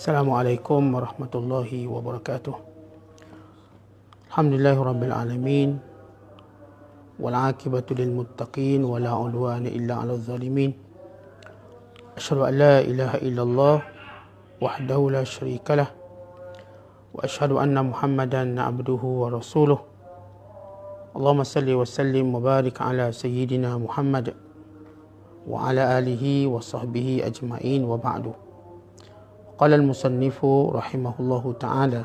السلام عليكم ورحمة الله وبركاته الحمد لله رب العالمين والعاقبة للمتقين ولا عدوان إلا على الظالمين أشهد أن لا إله إلا الله وحده لا شريك له وأشهد أن محمدا عبده ورسوله اللهم صل وسلم وبارك على سيدنا محمد وعلى آله وصحبه أجمعين وبعده قال المصنف رحمه الله تعالى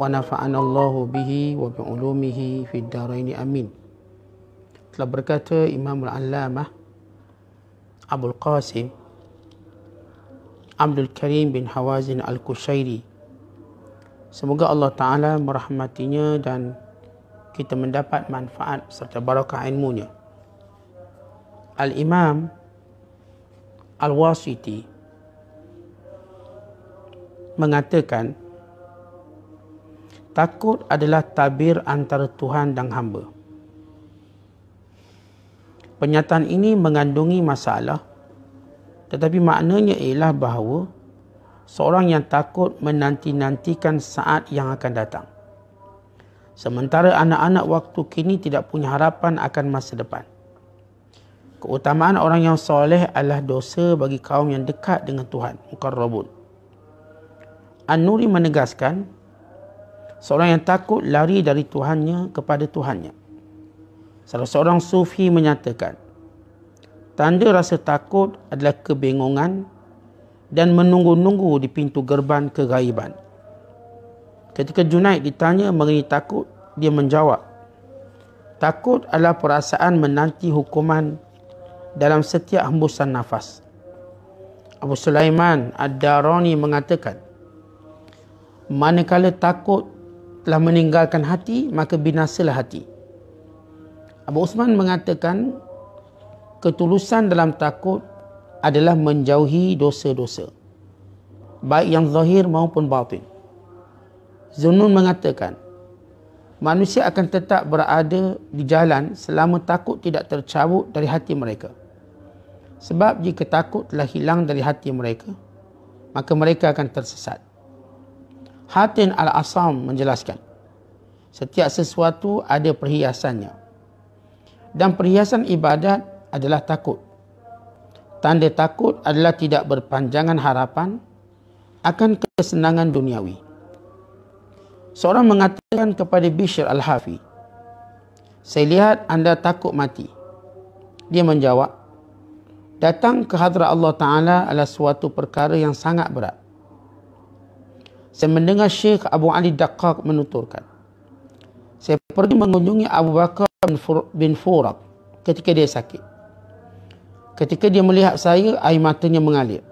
ونفعنا الله به وبعلومه في الدارين امين تلبركات امام العلامه ابو القاسم عبد الكريم بن حوازن الكشيري Semoga Allah Ta'ala merahmatinya dan kita mendapat manfaat serta barakah ilmunya. Al-Imam Al-Wasiti mengatakan takut adalah tabir antara Tuhan dan hamba. Penyataan ini mengandungi masalah tetapi maknanya ialah bahawa seorang yang takut menanti-nantikan saat yang akan datang. Sementara anak-anak waktu kini tidak punya harapan akan masa depan. Keutamaan orang yang soleh adalah dosa bagi kaum yang dekat dengan Tuhan, Mukarrabun. An-Nuri menegaskan seorang yang takut lari dari Tuhannya kepada Tuhannya. Salah seorang sufi menyatakan tanda rasa takut adalah kebingungan dan menunggu-nunggu di pintu gerban kegaiban. Ketika Junaid ditanya mengenai takut, dia menjawab, takut adalah perasaan menanti hukuman dalam setiap hembusan nafas. Abu Sulaiman Ad-Darani mengatakan, manakala takut telah meninggalkan hati maka binasalah hati Abu Usman mengatakan ketulusan dalam takut adalah menjauhi dosa-dosa baik yang zahir maupun batin Zunun mengatakan manusia akan tetap berada di jalan selama takut tidak tercabut dari hati mereka sebab jika takut telah hilang dari hati mereka maka mereka akan tersesat Hatin Al-Asam menjelaskan, setiap sesuatu ada perhiasannya. Dan perhiasan ibadat adalah takut. Tanda takut adalah tidak berpanjangan harapan akan kesenangan duniawi. Seorang mengatakan kepada Bishr Al-Hafi, Saya lihat anda takut mati. Dia menjawab, Datang ke hadrat Allah Ta'ala adalah suatu perkara yang sangat berat. Saya mendengar Syekh Abu Ali Daqaq menuturkan. Saya pergi mengunjungi Abu Bakar bin Furak ketika dia sakit. Ketika dia melihat saya, air matanya mengalir.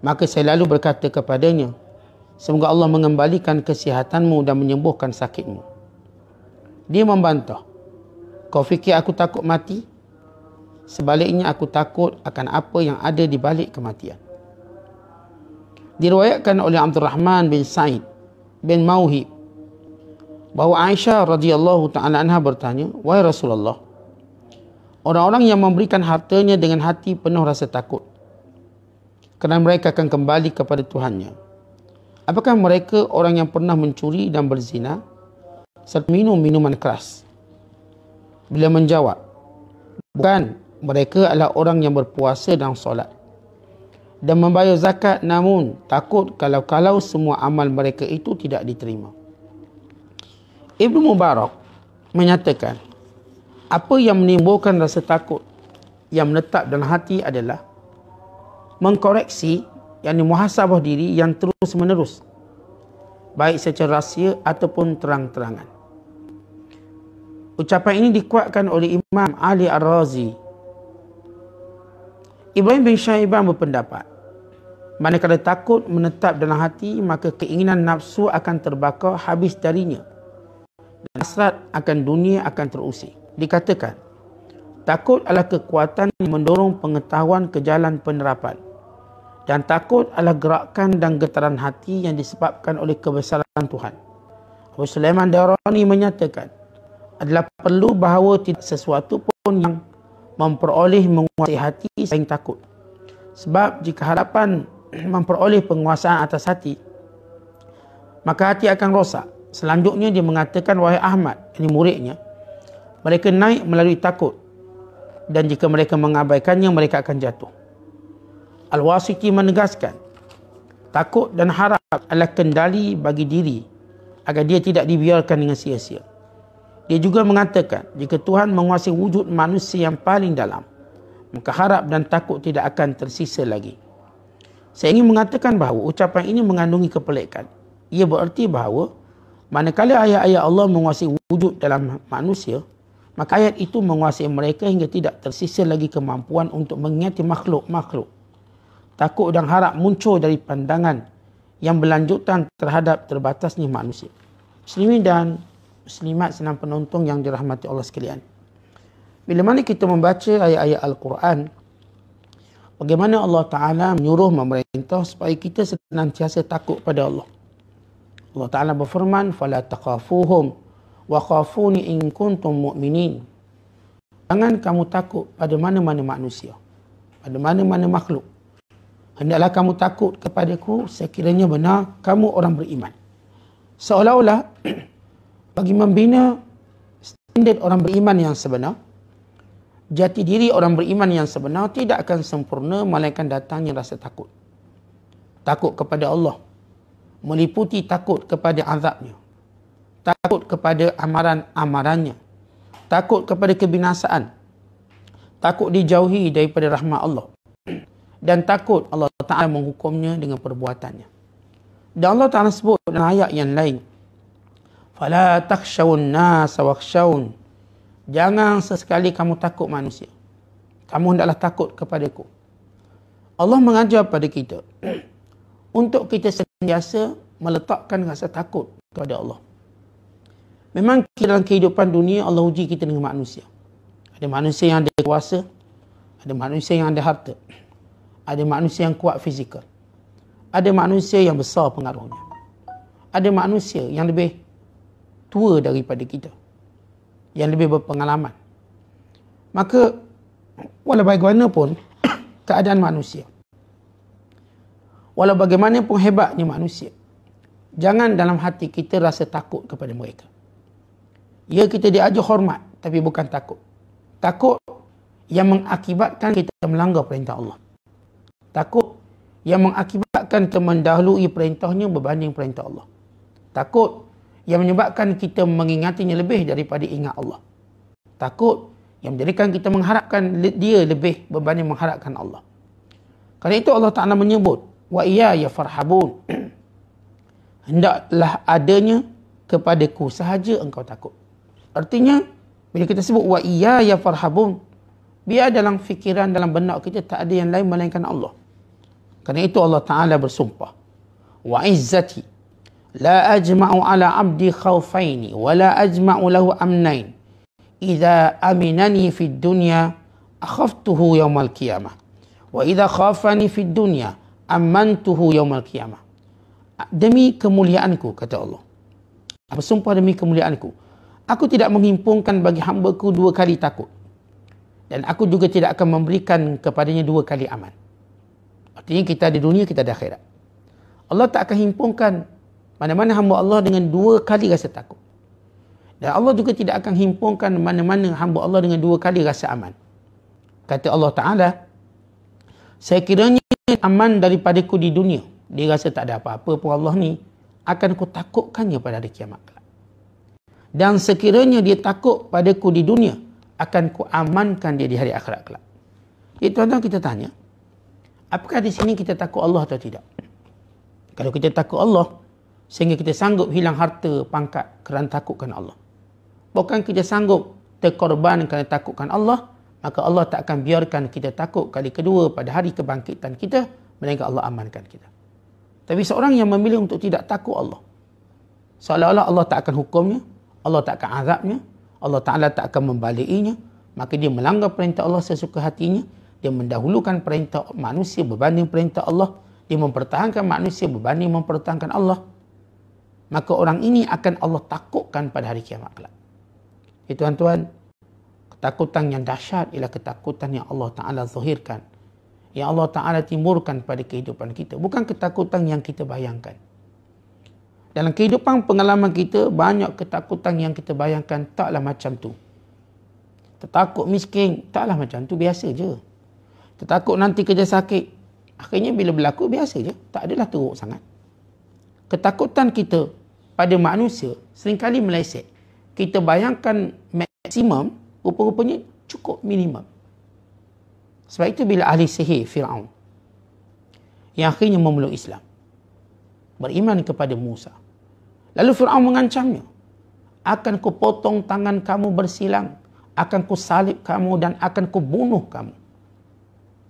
Maka saya lalu berkata kepadanya, Semoga Allah mengembalikan kesihatanmu dan menyembuhkan sakitmu. Dia membantah. Kau fikir aku takut mati? Sebaliknya aku takut akan apa yang ada di balik kematian diriwayatkan oleh Abdul Rahman bin Said bin Mauhib bahawa Aisyah radhiyallahu taala anha bertanya, "Wahai Rasulullah, orang-orang yang memberikan hartanya dengan hati penuh rasa takut kerana mereka akan kembali kepada Tuhannya. Apakah mereka orang yang pernah mencuri dan berzina serta minum minuman keras?" Beliau menjawab, "Bukan, mereka adalah orang yang berpuasa dan solat." dan membayar zakat namun takut kalau-kalau semua amal mereka itu tidak diterima. Ibnu Mubarak menyatakan apa yang menimbulkan rasa takut yang menetap dalam hati adalah mengkoreksi yang muhasabah diri yang terus menerus baik secara rahsia ataupun terang-terangan. Ucapan ini dikuatkan oleh Imam Ali Ar-Razi. Ibrahim bin Syaiban berpendapat Manakala takut menetap dalam hati, maka keinginan nafsu akan terbakar habis darinya. Dan hasrat akan dunia akan terusik. Dikatakan, takut adalah kekuatan yang mendorong pengetahuan ke jalan penerapan. Dan takut adalah gerakan dan getaran hati yang disebabkan oleh kebesaran Tuhan. Abu Sulaiman Darani menyatakan, adalah perlu bahawa tidak sesuatu pun yang memperoleh menguasai hati saling takut. Sebab jika harapan memperoleh penguasaan atas hati maka hati akan rosak selanjutnya dia mengatakan wahai Ahmad ini muridnya mereka naik melalui takut dan jika mereka mengabaikannya mereka akan jatuh Al-Wasiti menegaskan takut dan harap adalah kendali bagi diri agar dia tidak dibiarkan dengan sia-sia dia juga mengatakan jika Tuhan menguasai wujud manusia yang paling dalam maka harap dan takut tidak akan tersisa lagi saya ingin mengatakan bahawa ucapan ini mengandungi kepelikan. Ia bermaksud bahawa manakala ayat-ayat Allah menguasai wujud dalam manusia, maka ayat itu menguasai mereka hingga tidak tersisa lagi kemampuan untuk mengingati makhluk-makhluk. Takut dan harap muncul dari pandangan yang berlanjutan terhadap terbatasnya manusia. Muslimin dan muslimat senang penonton yang dirahmati Allah sekalian. Bila mana kita membaca ayat-ayat Al-Quran, Bagaimana Allah Ta'ala menyuruh memerintah supaya kita senantiasa takut pada Allah. Allah Ta'ala berfirman, فَلَا تَقَافُوهُمْ وَقَافُونِ إِن كُنْتُمْ مُؤْمِنِينَ Jangan kamu takut pada mana-mana manusia. Pada mana-mana makhluk. Hendaklah kamu takut kepada kepadaku sekiranya benar kamu orang beriman. Seolah-olah bagi membina standard orang beriman yang sebenar, jati diri orang beriman yang sebenar tidak akan sempurna malaikat datangnya rasa takut. Takut kepada Allah. Meliputi takut kepada azabnya. Takut kepada amaran-amarannya. Takut kepada kebinasaan. Takut dijauhi daripada rahmat Allah. Dan takut Allah Ta'ala menghukumnya dengan perbuatannya. Dan Allah Ta'ala sebut dalam ayat yang lain. "Fala فَلَا nasa سَوَخْشَوْنَ Jangan sesekali kamu takut manusia. Kamu hendaklah takut kepada ku. Allah mengajar pada kita untuk kita sentiasa meletakkan rasa takut kepada Allah. Memang dalam kehidupan dunia Allah uji kita dengan manusia. Ada manusia yang ada kuasa, ada manusia yang ada harta, ada manusia yang kuat fizikal, ada manusia yang besar pengaruhnya, ada manusia yang lebih tua daripada kita yang lebih berpengalaman. Maka walau bagaimanapun keadaan manusia. Walau bagaimanapun hebatnya manusia. Jangan dalam hati kita rasa takut kepada mereka. Ya kita diajar hormat tapi bukan takut. Takut yang mengakibatkan kita melanggar perintah Allah. Takut yang mengakibatkan kita mendahului perintahnya berbanding perintah Allah. Takut yang menyebabkan kita mengingatinya lebih daripada ingat Allah. Takut yang menjadikan kita mengharapkan dia lebih berbanding mengharapkan Allah. Karena itu Allah Ta'ala menyebut, Wa iya ya farhabun. Hendaklah adanya kepadaku sahaja engkau takut. Artinya, bila kita sebut wa iya ya farhabun, biar dalam fikiran, dalam benak kita tak ada yang lain melainkan Allah. Kerana itu Allah Ta'ala bersumpah. Wa izzati. لا أجمع على عبد خوفيني ولا أجمع له أمنين إذا أمنني في الدنيا أخفته يوم القيامة وإذا خافني في الدنيا أمنته يوم القيامة demi kemuliaanku kata Allah bersumpah demi kemuliaanku aku tidak menghimpunkan bagi hambaku dua kali takut dan aku juga tidak akan memberikan kepadanya dua kali aman artinya kita di dunia kita di akhirat Allah tak akan himpungkan mana-mana hamba Allah dengan dua kali rasa takut. Dan Allah juga tidak akan himpungkan mana-mana hamba Allah dengan dua kali rasa aman. Kata Allah Ta'ala, saya kiranya aman daripadaku di dunia. Dia rasa tak ada apa-apa pun Allah ni. Akan ku takutkannya pada hari kiamat. Dan sekiranya dia takut pada ku di dunia, akan ku amankan dia di hari akhirat kelak. Jadi tuan-tuan kita tanya, apakah di sini kita takut Allah atau tidak? Kalau kita takut Allah, sehingga kita sanggup hilang harta pangkat kerana takutkan Allah. Bukan kita sanggup terkorban kerana takutkan Allah, maka Allah tak akan biarkan kita takut kali kedua pada hari kebangkitan kita, melainkan Allah amankan kita. Tapi seorang yang memilih untuk tidak takut Allah, seolah-olah Allah tak akan hukumnya, Allah tak akan azabnya, Allah Ta'ala tak akan membalikinya, maka dia melanggar perintah Allah sesuka hatinya, dia mendahulukan perintah manusia berbanding perintah Allah, dia mempertahankan manusia berbanding mempertahankan Allah, maka orang ini akan Allah takutkan pada hari kiamat kelak. Ya tuan-tuan, ketakutan yang dahsyat ialah ketakutan yang Allah Ta'ala zahirkan, Yang Allah Ta'ala timurkan pada kehidupan kita. Bukan ketakutan yang kita bayangkan. Dalam kehidupan pengalaman kita, banyak ketakutan yang kita bayangkan taklah macam tu. Tertakut miskin, taklah macam tu. Biasa je. Tertakut nanti kerja sakit. Akhirnya bila berlaku, biasa je. Tak adalah teruk sangat. Ketakutan kita pada manusia seringkali meleset. Kita bayangkan maksimum, rupa-rupanya cukup minimum. Sebab itu bila ahli sihir Fir'aun yang akhirnya memeluk Islam. Beriman kepada Musa. Lalu Fir'aun mengancamnya. Akan ku potong tangan kamu bersilang. Akan ku salib kamu dan akan ku bunuh kamu.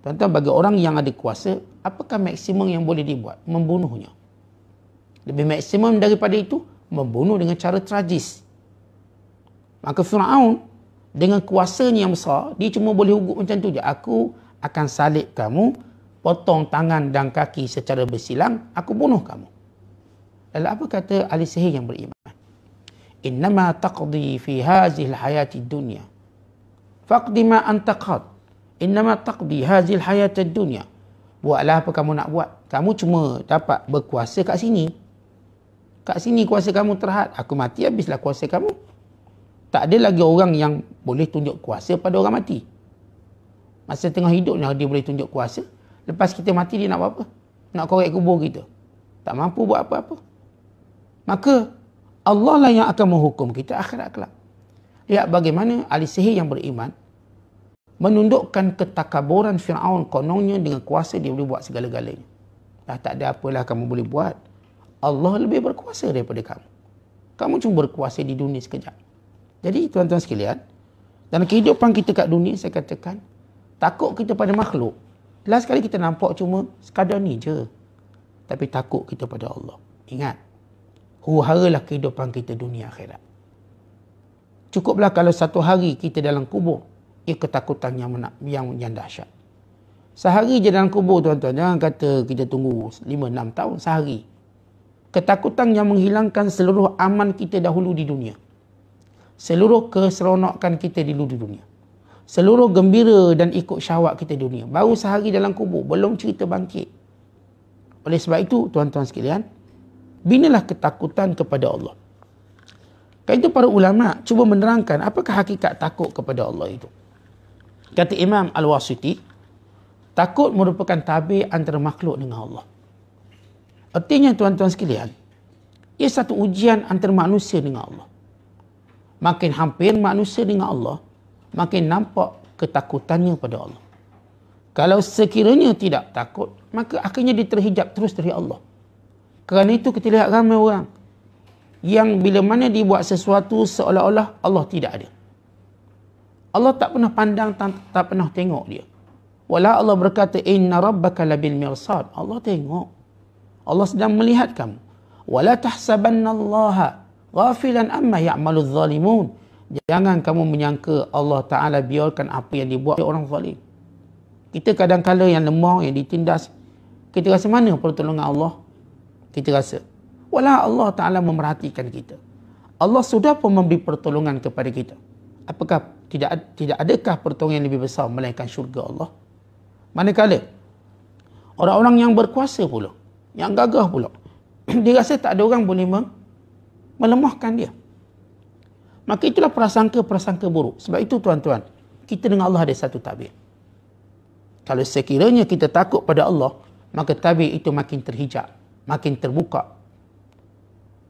Tuan-tuan bagi orang yang ada kuasa, apakah maksimum yang boleh dibuat? Membunuhnya. Lebih maksimum daripada itu, membunuh dengan cara tragis. Maka Fir'aun dengan kuasanya yang besar, dia cuma boleh hukum macam tu je. Aku akan salib kamu, potong tangan dan kaki secara bersilang, aku bunuh kamu. Lalu apa kata ahli sihir yang beriman? Innama taqdi fi hazil hayati dunya. Faqdi ma antaqad. Innama taqdi hazil hayati dunya. Buatlah apa kamu nak buat. Kamu cuma dapat berkuasa kat sini kat sini kuasa kamu terhad. Aku mati habislah kuasa kamu. Tak ada lagi orang yang boleh tunjuk kuasa pada orang mati. Masa tengah hidup ni dia boleh tunjuk kuasa. Lepas kita mati dia nak buat apa? Nak korek kubur kita. Tak mampu buat apa-apa. Maka Allah lah yang akan menghukum kita akhirat kelak. Lihat bagaimana ahli sihir yang beriman menundukkan ketakaburan Fir'aun kononnya dengan kuasa dia boleh buat segala-galanya. Dah tak ada apalah kamu boleh buat. Allah lebih berkuasa daripada kamu. Kamu cuma berkuasa di dunia sekejap. Jadi tuan-tuan sekalian, dalam kehidupan kita kat dunia saya katakan, takut kita pada makhluk. Last sekali kita nampak cuma sekadar ni je. Tapi takut kita pada Allah. Ingat, huharalah kehidupan kita dunia akhirat. Cukuplah kalau satu hari kita dalam kubur, ia ketakutan yang, menak, yang, yang dahsyat. Sehari je dalam kubur tuan-tuan, jangan kata kita tunggu 5-6 tahun, sehari. Sehari ketakutan yang menghilangkan seluruh aman kita dahulu di dunia. Seluruh keseronokan kita dulu di dunia. Seluruh gembira dan ikut syahwat kita di dunia. Baru sehari dalam kubur, belum cerita bangkit. Oleh sebab itu, tuan-tuan sekalian, binalah ketakutan kepada Allah. Kali itu para ulama cuba menerangkan apakah hakikat takut kepada Allah itu. Kata Imam Al-Wasiti, takut merupakan tabir antara makhluk dengan Allah. Artinya tuan-tuan sekalian, ia satu ujian antara manusia dengan Allah. Makin hampir manusia dengan Allah, makin nampak ketakutannya pada Allah. Kalau sekiranya tidak takut, maka akhirnya dia terhijab terus dari Allah. Kerana itu kita lihat ramai orang yang bila mana dibuat sesuatu seolah-olah Allah tidak ada. Allah tak pernah pandang, tak, tak pernah tengok dia. Walau Allah berkata, Inna rabbaka labil mirsad. Allah tengok. Allah sedang melihat kamu. Wala tahsabannallaha ghafilan amma ya'maluz zalimun. Jangan kamu menyangka Allah Taala biarkan apa yang dibuat oleh orang zalim. Kita kadang-kadang yang lemah yang ditindas kita rasa mana pertolongan Allah? Kita rasa. Wala Allah Taala memerhatikan kita. Allah sudah pun memberi pertolongan kepada kita. Apakah tidak tidak adakah pertolongan yang lebih besar melainkan syurga Allah? Manakala orang-orang yang berkuasa pula yang gagah pula. dia rasa tak ada orang boleh melemahkan dia. Maka itulah prasangka-prasangka buruk. Sebab itu tuan-tuan, kita dengan Allah ada satu tabir. Kalau sekiranya kita takut pada Allah, maka tabir itu makin terhijak, makin terbuka,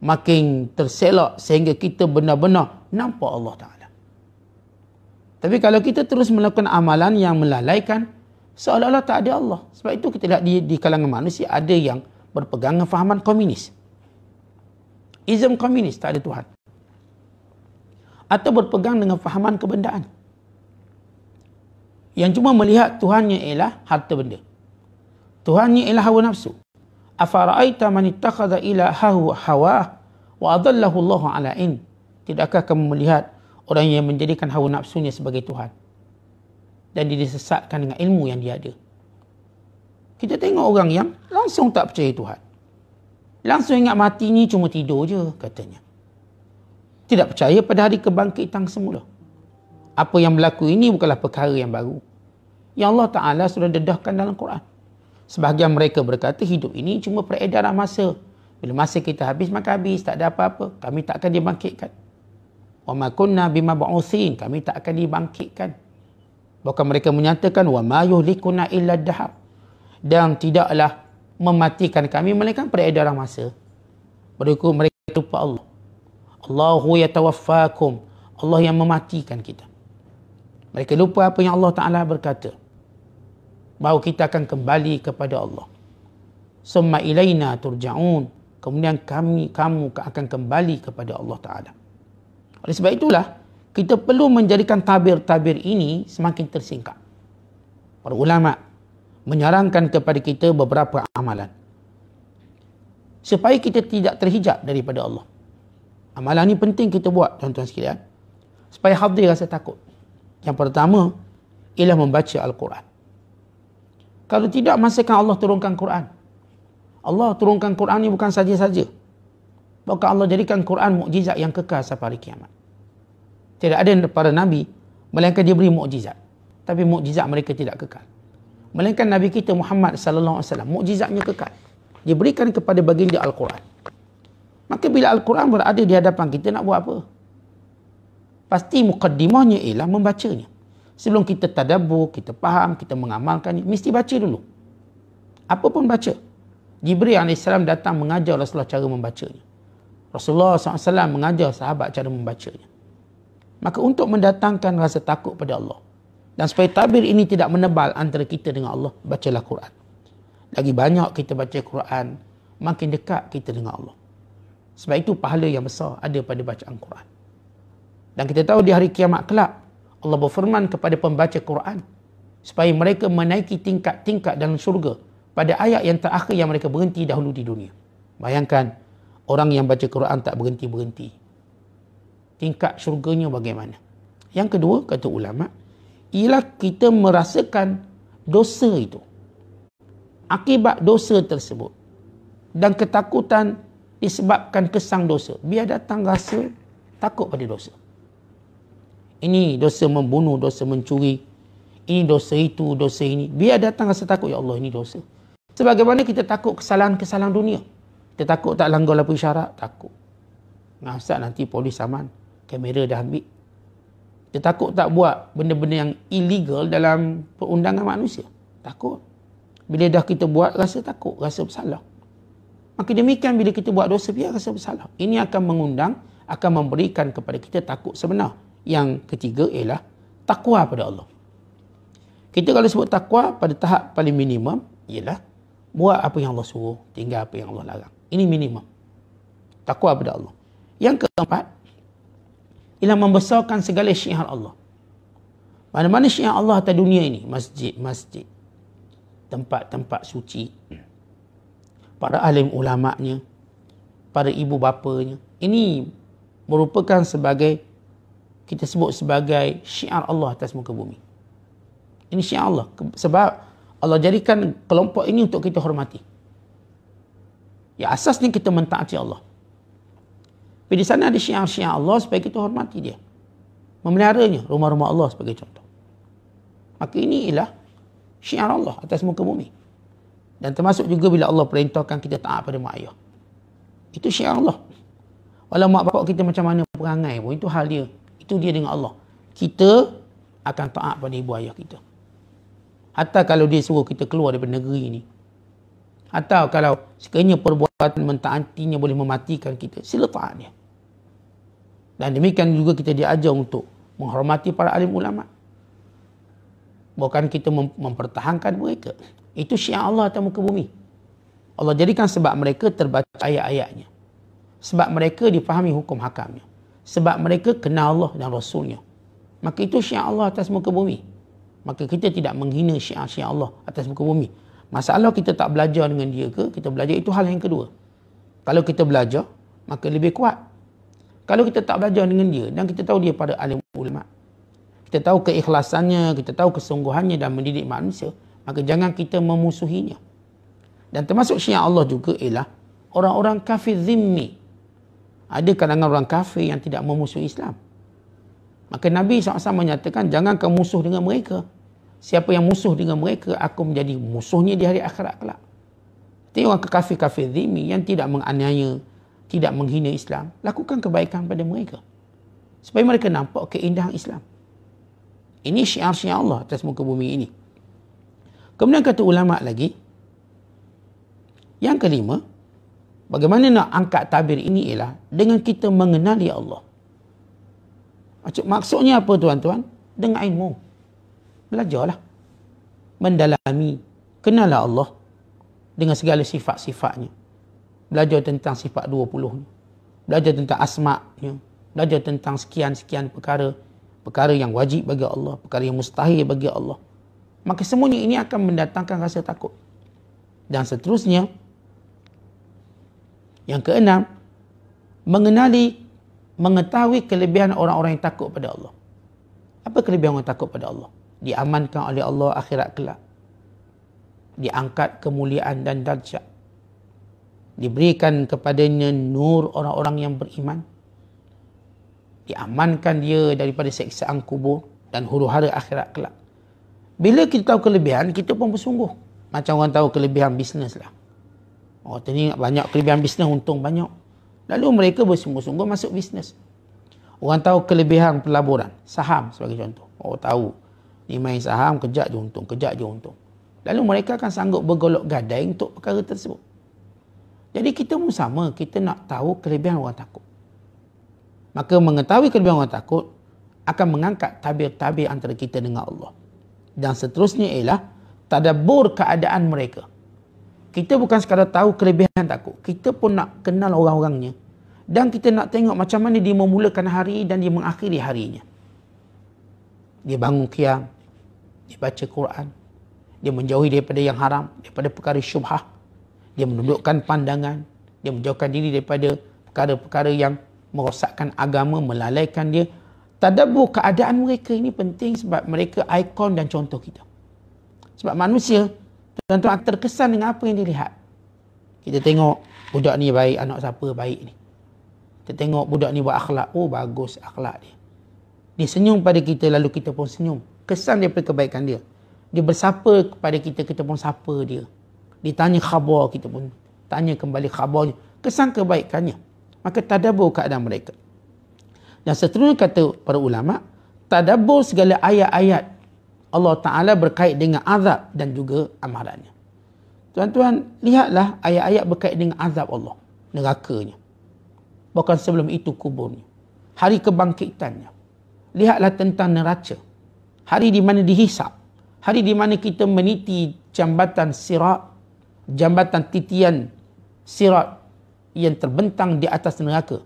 makin terselak sehingga kita benar-benar nampak Allah Ta'ala. Tapi kalau kita terus melakukan amalan yang melalaikan, seolah-olah tak ada Allah. Sebab itu kita lihat di, di kalangan manusia ada yang Berpegang dengan fahaman komunis. Ism komunis, tak ada Tuhan. Atau berpegang dengan fahaman kebendaan. Yang cuma melihat Tuhannya ialah harta benda. Tuhannya ialah hawa nafsu. Afara'aita man ittakhadha ilahahu hawa wa adallahu Allahu ala Tidakkah kamu melihat orang yang menjadikan hawa nafsunya sebagai Tuhan? Dan dia disesatkan dengan ilmu yang dia ada. Kita tengok orang yang langsung tak percaya Tuhan. Langsung ingat mati ni cuma tidur je katanya. Tidak percaya pada hari kebangkitan semula. Apa yang berlaku ini bukanlah perkara yang baru. Yang Allah Ta'ala sudah dedahkan dalam Quran. Sebahagian mereka berkata hidup ini cuma peredaran masa. Bila masa kita habis maka habis. Tak ada apa-apa. Kami tak akan dibangkitkan. Wa ma kunna bima ba'usin. Kami tak akan dibangkitkan. Bahkan mereka menyatakan wa yuhlikuna illa dahab dan tidaklah mematikan kami melainkan peredaran masa. Mereka mereka lupa Allah. Allahu yatawaffakum. Allah yang mematikan kita. Mereka lupa apa yang Allah Taala berkata. Bahawa kita akan kembali kepada Allah. Summa ilaina turja'un. Kemudian kami kamu akan kembali kepada Allah Taala. Oleh sebab itulah kita perlu menjadikan tabir-tabir ini semakin tersingkat. Para ulama menyarankan kepada kita beberapa amalan supaya kita tidak terhijab daripada Allah. Amalan ini penting kita buat tuan-tuan sekalian supaya hadir rasa takut. Yang pertama ialah membaca Al-Quran. Kalau tidak masakan Allah turunkan Quran. Allah turunkan Quran ini bukan saja-saja. Bahkan Allah jadikan Quran mukjizat yang kekal sampai hari kiamat. Tidak ada para nabi melainkan diberi mukjizat. Tapi mukjizat mereka tidak kekal melainkan Nabi kita Muhammad sallallahu alaihi wasallam mukjizatnya kekal diberikan kepada baginda al-Quran maka bila al-Quran berada di hadapan kita nak buat apa pasti mukaddimahnya ialah membacanya sebelum kita tadabbur kita faham kita mengamalkan mesti baca dulu apa pun baca Jibril alaihi salam datang mengajar Rasulullah cara membacanya Rasulullah sallallahu alaihi wasallam mengajar sahabat cara membacanya maka untuk mendatangkan rasa takut pada Allah dan supaya tabir ini tidak menebal antara kita dengan Allah, bacalah Quran. Lagi banyak kita baca Quran, makin dekat kita dengan Allah. Sebab itu pahala yang besar ada pada bacaan Quran. Dan kita tahu di hari kiamat kelak, Allah berfirman kepada pembaca Quran supaya mereka menaiki tingkat-tingkat dalam surga pada ayat yang terakhir yang mereka berhenti dahulu di dunia. Bayangkan, orang yang baca Quran tak berhenti-berhenti. Tingkat surganya bagaimana? Yang kedua, kata ulama' ialah kita merasakan dosa itu. Akibat dosa tersebut. Dan ketakutan disebabkan kesang dosa. Biar datang rasa takut pada dosa. Ini dosa membunuh, dosa mencuri. Ini dosa itu, dosa ini. Biar datang rasa takut, ya Allah ini dosa. Sebagaimana kita takut kesalahan-kesalahan dunia. Kita takut tak langgar lampu isyarat, takut. Ngasak nanti polis aman. Kamera dah ambil. Dia takut tak buat benda-benda yang illegal dalam perundangan manusia. Takut. Bila dah kita buat, rasa takut, rasa bersalah. Maka demikian bila kita buat dosa, biar rasa bersalah. Ini akan mengundang, akan memberikan kepada kita takut sebenar. Yang ketiga ialah takwa pada Allah. Kita kalau sebut takwa pada tahap paling minimum ialah buat apa yang Allah suruh, tinggal apa yang Allah larang. Ini minimum. Takwa pada Allah. Yang keempat, ialah membesarkan segala syiar Allah. Mana-mana syiar Allah atas dunia ini. Masjid-masjid. Tempat-tempat suci. Para alim ulama'nya. Para ibu bapanya. Ini merupakan sebagai, kita sebut sebagai syiar Allah atas muka bumi. Ini syiar Allah. Sebab Allah jadikan kelompok ini untuk kita hormati. Ya asasnya kita mentaati Allah. Tapi di sana ada syiar-syiar Allah supaya kita hormati dia. Memeliharanya rumah-rumah Allah sebagai contoh. Maka ini ialah syiar Allah atas muka bumi. Dan termasuk juga bila Allah perintahkan kita taat pada mak ayah. Itu syiar Allah. Walau mak bapak kita macam mana perangai pun, itu hal dia. Itu dia dengan Allah. Kita akan taat pada ibu ayah kita. Hatta kalau dia suruh kita keluar daripada negeri ini. Atau kalau sekiranya perbuatan mentaatinya boleh mematikan kita, sila taat dia. Dan demikian juga kita diajar untuk menghormati para alim ulama. Bukan kita mempertahankan mereka. Itu syiar Allah atas muka bumi. Allah jadikan sebab mereka terbaca ayat-ayatnya. Sebab mereka difahami hukum hakamnya. Sebab mereka kenal Allah dan Rasulnya. Maka itu syiar Allah atas muka bumi. Maka kita tidak menghina syiar-syiar Allah atas muka bumi. Masalah kita tak belajar dengan dia ke, kita belajar itu hal yang kedua. Kalau kita belajar, maka lebih kuat kalau kita tak belajar dengan dia dan kita tahu dia pada alim ulama, kita tahu keikhlasannya, kita tahu kesungguhannya dan mendidik manusia, maka jangan kita memusuhinya. Dan termasuk syiar Allah juga ialah orang-orang kafir zimmi. Ada kalangan orang kafir yang tidak memusuhi Islam. Maka Nabi SAW menyatakan, jangan kamu musuh dengan mereka. Siapa yang musuh dengan mereka, aku menjadi musuhnya di hari akhirat kelak. Tengok orang kafir-kafir zimmi yang tidak menganiaya tidak menghina Islam, lakukan kebaikan pada mereka. Supaya mereka nampak keindahan Islam. Ini syiar syiar Allah atas muka bumi ini. Kemudian kata ulama lagi, yang kelima, bagaimana nak angkat tabir ini ialah dengan kita mengenali Allah. Maksudnya apa tuan-tuan? Dengan ilmu. Belajarlah. Mendalami. Kenalah Allah dengan segala sifat-sifatnya belajar tentang sifat 20 ni. Belajar tentang asma' ni. Belajar tentang sekian-sekian perkara. Perkara yang wajib bagi Allah. Perkara yang mustahil bagi Allah. Maka semuanya ini akan mendatangkan rasa takut. Dan seterusnya, yang keenam, mengenali, mengetahui kelebihan orang-orang yang takut pada Allah. Apa kelebihan orang takut pada Allah? Diamankan oleh Allah akhirat kelak. Diangkat kemuliaan dan darjah diberikan kepadanya nur orang-orang yang beriman diamankan dia daripada seksaan kubur dan huru-hara akhirat kelak bila kita tahu kelebihan kita pun bersungguh macam orang tahu kelebihan bisnes lah Oh, tu ni banyak kelebihan bisnes untung banyak lalu mereka bersungguh-sungguh masuk bisnes orang tahu kelebihan pelaburan saham sebagai contoh Oh, tahu ni main saham kejap je untung kejap je untung lalu mereka akan sanggup bergolok gadai untuk perkara tersebut jadi kita pun sama, kita nak tahu kelebihan orang takut. Maka mengetahui kelebihan orang takut akan mengangkat tabir-tabir antara kita dengan Allah. Dan seterusnya ialah tadabur keadaan mereka. Kita bukan sekadar tahu kelebihan takut. Kita pun nak kenal orang-orangnya. Dan kita nak tengok macam mana dia memulakan hari dan dia mengakhiri harinya. Dia bangun kiam. Dia baca Quran. Dia menjauhi daripada yang haram. Daripada perkara syubhah dia menundukkan pandangan dia menjauhkan diri daripada perkara-perkara yang merosakkan agama melalaikan dia tadabbur keadaan mereka ini penting sebab mereka ikon dan contoh kita sebab manusia tuan-tuan terkesan dengan apa yang dilihat kita tengok budak ni baik anak siapa baik ni kita tengok budak ni buat akhlak oh bagus akhlak dia dia senyum pada kita lalu kita pun senyum kesan daripada kebaikan dia dia bersapa kepada kita kita pun sapa dia ditanya khabar kita pun tanya kembali khabarnya kesan kebaikannya maka tadabbur keadaan mereka dan seterusnya kata para ulama tadabbur segala ayat-ayat Allah Taala berkait dengan azab dan juga amarannya tuan-tuan lihatlah ayat-ayat berkait dengan azab Allah nerakanya bukan sebelum itu kuburnya hari kebangkitannya lihatlah tentang neraca hari di mana dihisap hari di mana kita meniti jambatan sirat jambatan titian sirat yang terbentang di atas neraka.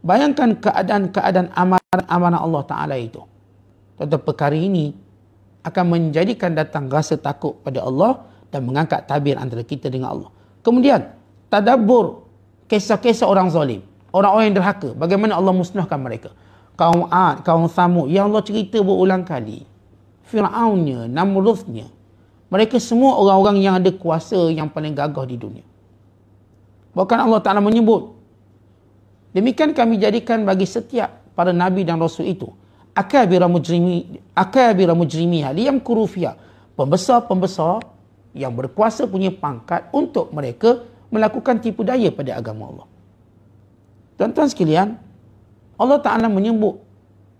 Bayangkan keadaan-keadaan amanah-amanah Allah Ta'ala itu. Tentang perkara ini akan menjadikan datang rasa takut pada Allah dan mengangkat tabir antara kita dengan Allah. Kemudian, tadabur kisah-kisah orang zalim. Orang-orang yang derhaka. Bagaimana Allah musnahkan mereka. Kaum Ad, kaum Samud. Yang Allah cerita berulang kali. Fir'aunnya, Namrudnya, mereka semua orang-orang yang ada kuasa yang paling gagah di dunia. Bahkan Allah Ta'ala menyebut. Demikian kami jadikan bagi setiap para Nabi dan Rasul itu. Akabira mujrimi, akabira mujrimi haliyam kurufiyah. Pembesar-pembesar yang berkuasa punya pangkat untuk mereka melakukan tipu daya pada agama Allah. Tuan-tuan sekalian, Allah Ta'ala menyebut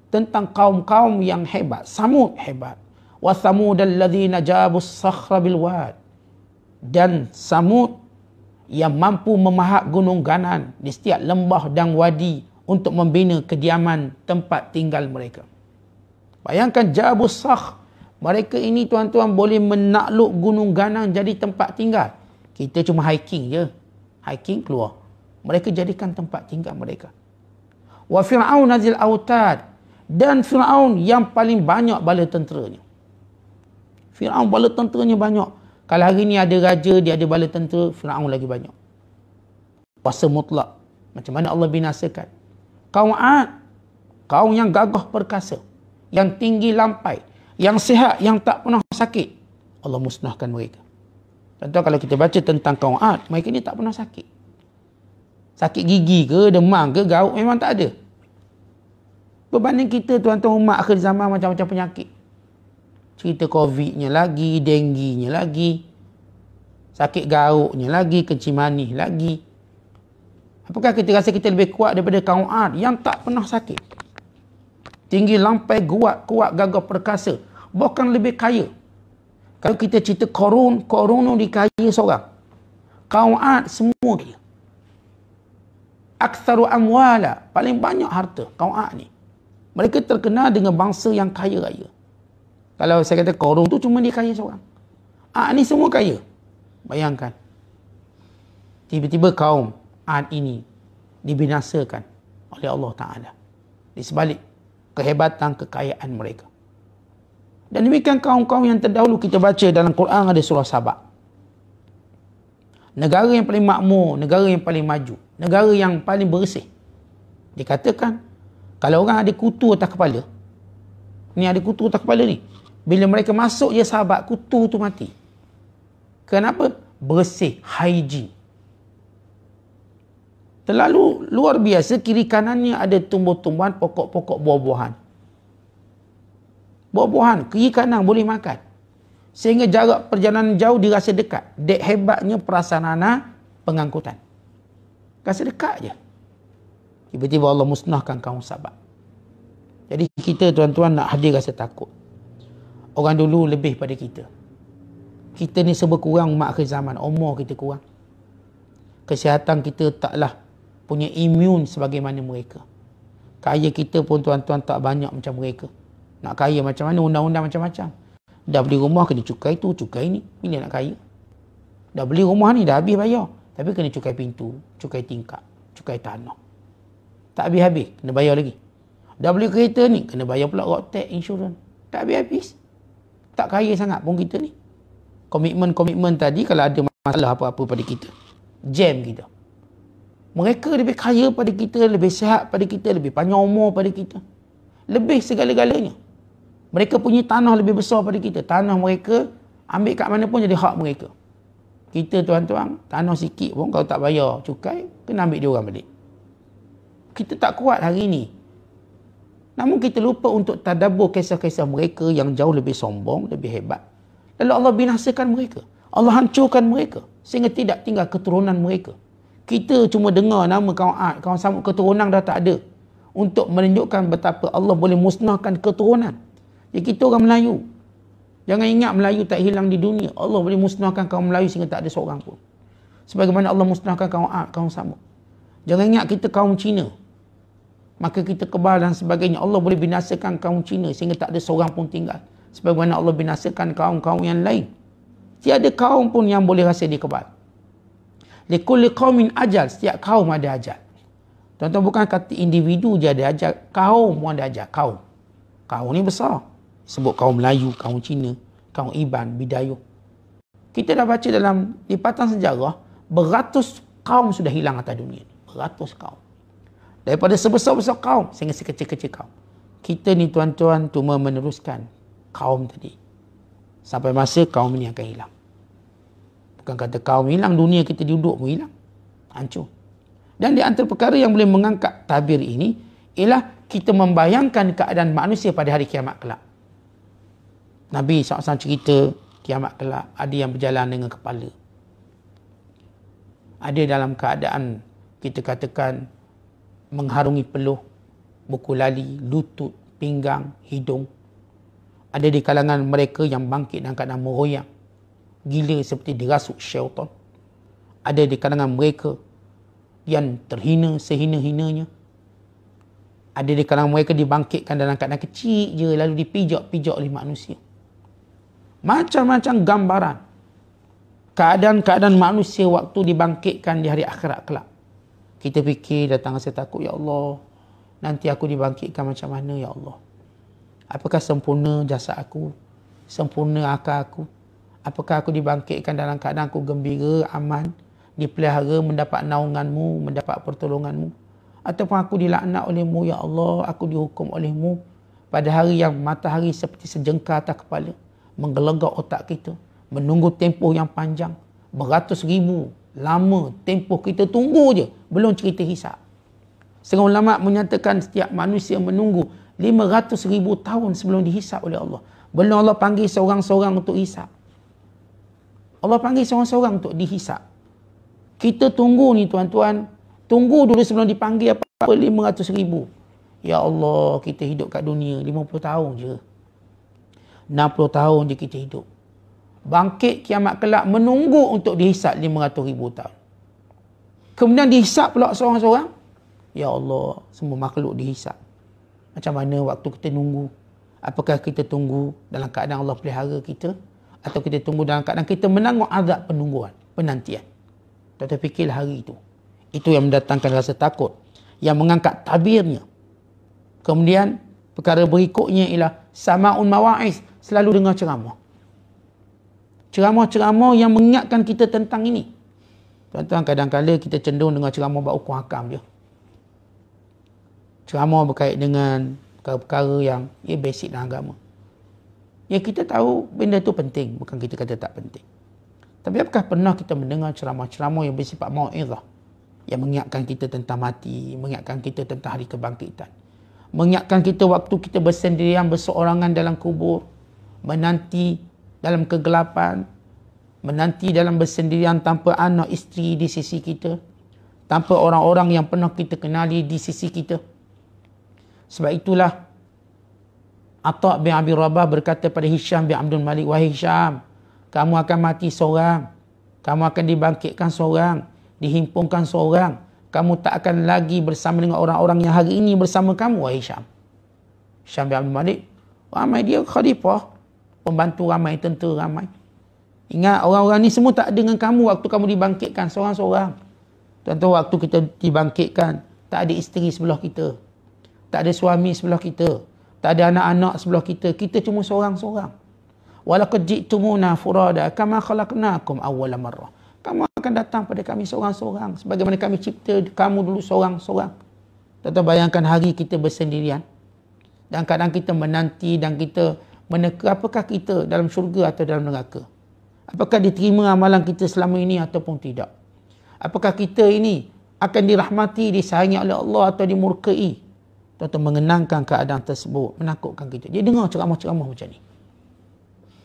tentang kaum-kaum yang hebat. Samud hebat wa thamud alladhina jabu sakhra bil wad dan samud yang mampu memahak gunung ganan di setiap lembah dan wadi untuk membina kediaman tempat tinggal mereka bayangkan jabu sakh mereka ini tuan-tuan boleh menakluk gunung ganan jadi tempat tinggal kita cuma hiking je hiking keluar mereka jadikan tempat tinggal mereka wa fir'aun nazil autad dan Fir'aun yang paling banyak bala tenteranya. Fir'aun bala tenteranya banyak. Kalau hari ni ada raja, dia ada bala tentera, Fir'aun lagi banyak. Kuasa mutlak. Macam mana Allah binasakan. Kaum Ad, kaum yang gagah perkasa, yang tinggi lampai, yang sihat, yang tak pernah sakit, Allah musnahkan mereka. Contoh kalau kita baca tentang kaum Ad, mereka ni tak pernah sakit. Sakit gigi ke, demam ke, gaut memang tak ada. Berbanding kita tuan-tuan umat akhir zaman macam-macam penyakit cerita covidnya lagi, dengginya lagi, sakit garuknya lagi, kencing manis lagi. Apakah kita rasa kita lebih kuat daripada kaum Ad yang tak pernah sakit? Tinggi lampai kuat, kuat gagah perkasa. Bahkan lebih kaya. Kalau kita cerita korun, korun ni kaya seorang. Kaum Ad semua kaya. Aksaru amwala, paling banyak harta kaum Ad ni. Mereka terkenal dengan bangsa yang kaya raya. Kalau saya kata korong tu cuma dia kaya seorang. Ad ah, ni semua kaya. Bayangkan. Tiba-tiba kaum Ad ini dibinasakan oleh Allah Ta'ala. Di sebalik kehebatan kekayaan mereka. Dan demikian kaum-kaum yang terdahulu kita baca dalam Quran ada surah Sabah. Negara yang paling makmur, negara yang paling maju, negara yang paling bersih. Dikatakan, kalau orang ada kutu atas kepala, ni ada kutu atas kepala ni, bila mereka masuk ya sahabat, kutu tu mati. Kenapa? Bersih, hygiene. Terlalu luar biasa kiri kanannya ada tumbuh-tumbuhan pokok-pokok buah-buahan. Buah-buahan kiri kanan boleh makan. Sehingga jarak perjalanan jauh dirasa dekat. Dek hebatnya perasaan pengangkutan. Rasa dekat je. Tiba-tiba Allah musnahkan kaum sahabat. Jadi kita tuan-tuan nak hadir rasa takut orang dulu lebih pada kita. Kita ni serba kurang mak akhir zaman. Umur kita kurang. Kesihatan kita taklah punya imun sebagaimana mereka. Kaya kita pun tuan-tuan tak banyak macam mereka. Nak kaya macam mana? Undang-undang macam-macam. Dah beli rumah kena cukai tu, cukai ni. Bila nak kaya? Dah beli rumah ni dah habis bayar. Tapi kena cukai pintu, cukai tingkap, cukai tanah. Tak habis-habis, kena bayar lagi. Dah beli kereta ni, kena bayar pula road tax, insurans. Tak habis-habis tak kaya sangat pun kita ni. Komitmen-komitmen tadi kalau ada masalah apa-apa pada kita. Jam kita. Mereka lebih kaya pada kita, lebih sihat pada kita, lebih panjang umur pada kita. Lebih segala-galanya. Mereka punya tanah lebih besar pada kita. Tanah mereka ambil kat mana pun jadi hak mereka. Kita tuan-tuan, tanah sikit pun kalau tak bayar cukai, kena ambil dia orang balik. Kita tak kuat hari ini. Namun kita lupa untuk tadabur kisah-kisah mereka yang jauh lebih sombong, lebih hebat. Lalu Allah binasakan mereka. Allah hancurkan mereka. Sehingga tidak tinggal keturunan mereka. Kita cuma dengar nama kawan Ad, kawan Samud, keturunan dah tak ada. Untuk menunjukkan betapa Allah boleh musnahkan keturunan. Jadi kita orang Melayu. Jangan ingat Melayu tak hilang di dunia. Allah boleh musnahkan kaum Melayu sehingga tak ada seorang pun. Sebagaimana Allah musnahkan kaum Ad, kaum Samud. Jangan ingat kita kaum Cina maka kita kebal dan sebagainya. Allah boleh binasakan kaum Cina sehingga tak ada seorang pun tinggal. mana Allah binasakan kaum-kaum yang lain. Tiada kaum pun yang boleh rasa dikebal. Likulli qawmin ajal. Setiap kaum ada ajal. Tuan-tuan bukan kata individu je ada ajal. Kaum pun ada ajal. Kaum. Kaum ni besar. Sebut kaum Melayu, kaum Cina, kaum Iban, Bidayu. Kita dah baca dalam lipatan sejarah, beratus kaum sudah hilang atas dunia. Beratus kaum daripada sebesar-besar kaum sehingga sekecil-kecil kaum. Kita ni tuan-tuan cuma meneruskan kaum tadi. Sampai masa kaum ini akan hilang. Bukan kata kaum hilang, dunia kita duduk pun hilang. Hancur. Dan di antara perkara yang boleh mengangkat tabir ini ialah kita membayangkan keadaan manusia pada hari kiamat kelak. Nabi SAW cerita kiamat kelak ada yang berjalan dengan kepala. Ada dalam keadaan kita katakan mengharungi peluh, buku lali, lutut, pinggang, hidung. Ada di kalangan mereka yang bangkit dan kadang meroyak, gila seperti dirasuk syaitan. Ada di kalangan mereka yang terhina sehina-hinanya. Ada di kalangan mereka dibangkitkan dalam keadaan kecil je lalu dipijak-pijak oleh manusia. Macam-macam gambaran keadaan-keadaan manusia waktu dibangkitkan di hari akhirat kelak. Kita fikir datang rasa takut, Ya Allah. Nanti aku dibangkitkan macam mana, Ya Allah. Apakah sempurna jasa aku? Sempurna akal aku? Apakah aku dibangkitkan dalam keadaan aku gembira, aman? Dipelihara mendapat naunganmu, mendapat pertolonganmu? Ataupun aku dilaknat olehmu, Ya Allah. Aku dihukum olehmu. Pada hari yang matahari seperti sejengka atas kepala. Menggelegak otak kita. Menunggu tempoh yang panjang. Beratus ribu lama tempoh kita tunggu je belum cerita hisap. Setengah ulama menyatakan setiap manusia menunggu 500 ribu tahun sebelum dihisap oleh Allah. Belum Allah panggil seorang-seorang untuk hisap. Allah panggil seorang-seorang untuk dihisap. Kita tunggu ni tuan-tuan. Tunggu dulu sebelum dipanggil apa-apa 500 ribu. Ya Allah, kita hidup kat dunia 50 tahun je. 60 tahun je kita hidup. Bangkit kiamat kelak menunggu untuk dihisap 500 ribu tahun. Kemudian dihisap pula seorang-seorang. Ya Allah, semua makhluk dihisap. Macam mana waktu kita nunggu? Apakah kita tunggu dalam keadaan Allah pelihara kita? Atau kita tunggu dalam keadaan kita menanggung azab penungguan, penantian? Tuan-tuan hari itu. Itu yang mendatangkan rasa takut. Yang mengangkat tabirnya. Kemudian, perkara berikutnya ialah sama'un mawa'is. Selalu dengar ceramah. Ceramah-ceramah yang mengingatkan kita tentang ini. Tuan-tuan kadang-kadang kita cenderung dengan ceramah buat hukum hakam je. Ceramah berkait dengan perkara-perkara yang ia ya, basic dalam agama. Ya kita tahu benda itu penting. Bukan kita kata tak penting. Tapi apakah pernah kita mendengar ceramah-ceramah yang bersifat ma'idah? Yang mengingatkan kita tentang mati. Mengingatkan kita tentang hari kebangkitan. Mengingatkan kita waktu kita bersendirian, berseorangan dalam kubur. Menanti dalam kegelapan menanti dalam bersendirian tanpa anak isteri di sisi kita, tanpa orang-orang yang pernah kita kenali di sisi kita. Sebab itulah Atta' bin Abi Rabah berkata pada Hisham bin Abdul Malik, Wahai Hisham, kamu akan mati seorang. Kamu akan dibangkitkan seorang. Dihimpungkan seorang. Kamu tak akan lagi bersama dengan orang-orang yang hari ini bersama kamu, Wahai Hisham. Hisham bin Abdul Malik, ramai dia khalifah. Pembantu ramai, tentera ramai. Ingat orang-orang ni semua tak ada dengan kamu waktu kamu dibangkitkan seorang-seorang. Tentu waktu kita dibangkitkan, tak ada isteri sebelah kita. Tak ada suami sebelah kita. Tak ada anak-anak sebelah kita. Kita cuma seorang-seorang. Walaqad ji'tumuna furada kama khalaqnakum awwal marrah. Kamu akan datang pada kami seorang-seorang sebagaimana kami cipta kamu dulu seorang-seorang. Tentu bayangkan hari kita bersendirian. Dan kadang kita menanti dan kita meneka. Apakah kita dalam syurga atau dalam neraka. Apakah diterima amalan kita selama ini ataupun tidak? Apakah kita ini akan dirahmati, disayangi oleh Allah atau dimurkai? Tuan-tuan mengenangkan keadaan tersebut, menakutkan kita. Jadi dengar ceramah-ceramah macam ni.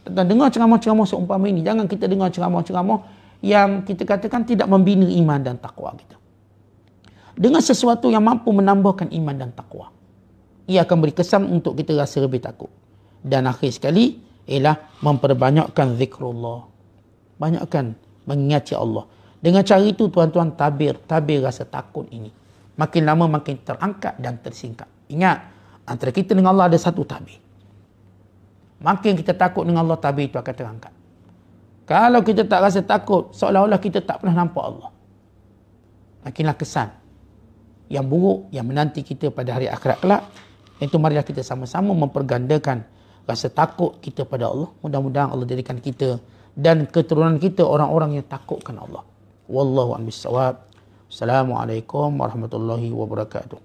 Tuan-tuan dengar ceramah-ceramah seumpama ini. Jangan kita dengar ceramah-ceramah yang kita katakan tidak membina iman dan takwa kita. Dengan sesuatu yang mampu menambahkan iman dan takwa. Ia akan beri kesan untuk kita rasa lebih takut. Dan akhir sekali ialah memperbanyakkan zikrullah banyakkan mengingati ya Allah. Dengan cara itu tuan-tuan tabir, tabir rasa takut ini. Makin lama makin terangkat dan tersingkat Ingat, antara kita dengan Allah ada satu tabir. Makin kita takut dengan Allah, tabir itu akan terangkat. Kalau kita tak rasa takut, seolah-olah kita tak pernah nampak Allah. Makinlah kesan yang buruk yang menanti kita pada hari akhirat kelak. Itu marilah kita sama-sama mempergandakan rasa takut kita pada Allah. Mudah-mudahan Allah jadikan kita dan keturunan kita orang-orang yang takutkan Allah. Wallahu a'lam bissawab. Assalamualaikum warahmatullahi wabarakatuh.